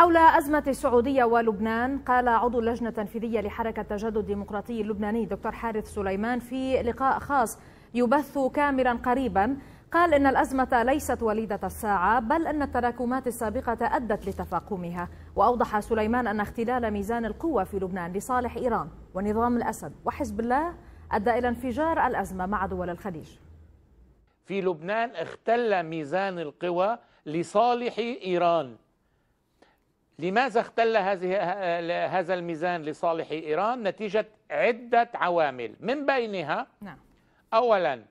حول أزمة السعودية ولبنان قال عضو اللجنة التنفيذية لحركة التجدد الديمقراطي اللبناني دكتور حارث سليمان في لقاء خاص يبث كاملا قريبا قال إن الأزمة ليست وليدة الساعة بل أن التراكمات السابقة أدت لتفاقمها وأوضح سليمان أن اختلال ميزان القوة في لبنان لصالح إيران ونظام الأسد وحزب الله أدى إلى انفجار الأزمة مع دول الخليج في لبنان اختل ميزان القوى لصالح إيران لماذا اختل هذه هذا الميزان لصالح إيران نتيجة عدة عوامل من بينها نعم. أولا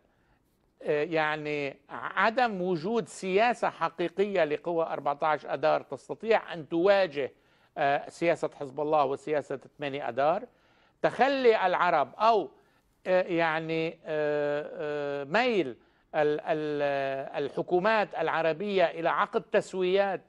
آه، يعني عدم وجود سياسة حقيقية لقوى 14 أدار تستطيع أن تواجه آه، سياسة حزب الله وسياسة 8 أدار تخلي العرب أو آه، يعني ميل الحكومات العربية إلى عقد تسويات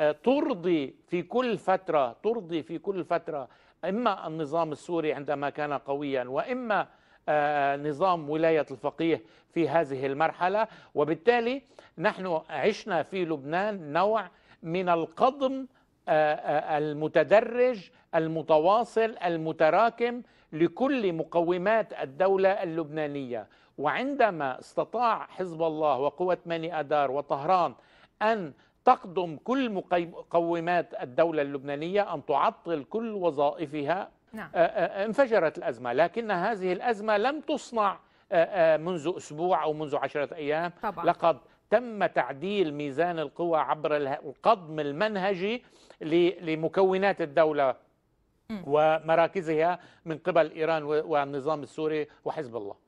آه، ترضي في كل فترة ترضي في كل فترة إما النظام السوري عندما كان قويا وإما آه، نظام ولاية الفقيه في هذه المرحلة وبالتالي نحن عشنا في لبنان نوع من القضم آه، المتدرج المتواصل المتراكم لكل مقومات الدولة اللبنانية وعندما استطاع حزب الله وقوة ماني أدار وطهران أن تقدم كل مقومات الدولة اللبنانية أن تعطل كل وظائفها نعم. آه، آه، آه، انفجرت الأزمة لكن هذه الأزمة لم تصنع منذ أسبوع أو منذ عشرة أيام طبعا. لقد تم تعديل ميزان القوى عبر القضم المنهجي لمكونات الدولة ومراكزها من قبل إيران والنظام السوري وحزب الله